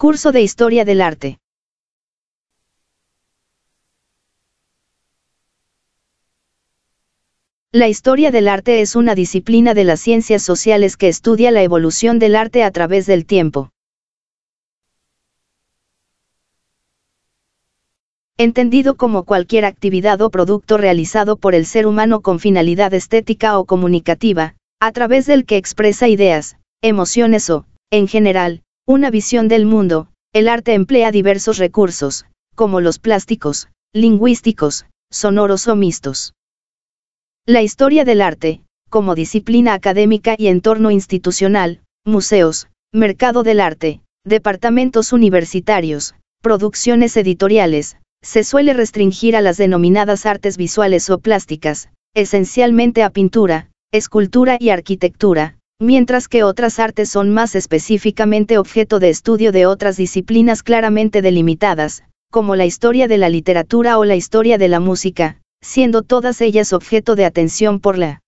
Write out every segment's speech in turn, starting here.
Curso de Historia del Arte. La historia del arte es una disciplina de las ciencias sociales que estudia la evolución del arte a través del tiempo. Entendido como cualquier actividad o producto realizado por el ser humano con finalidad estética o comunicativa, a través del que expresa ideas, emociones o, en general, una visión del mundo, el arte emplea diversos recursos, como los plásticos, lingüísticos, sonoros o mixtos. La historia del arte, como disciplina académica y entorno institucional, museos, mercado del arte, departamentos universitarios, producciones editoriales, se suele restringir a las denominadas artes visuales o plásticas, esencialmente a pintura, escultura y arquitectura, mientras que otras artes son más específicamente objeto de estudio de otras disciplinas claramente delimitadas, como la historia de la literatura o la historia de la música, siendo todas ellas objeto de atención por la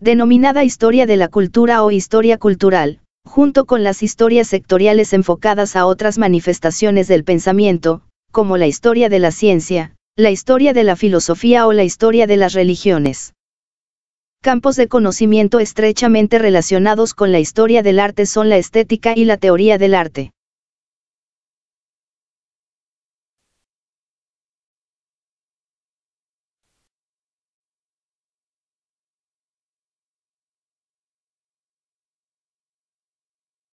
denominada historia de la cultura o historia cultural, junto con las historias sectoriales enfocadas a otras manifestaciones del pensamiento, como la historia de la ciencia, la historia de la filosofía o la historia de las religiones. Campos de conocimiento estrechamente relacionados con la historia del arte son la estética y la teoría del arte.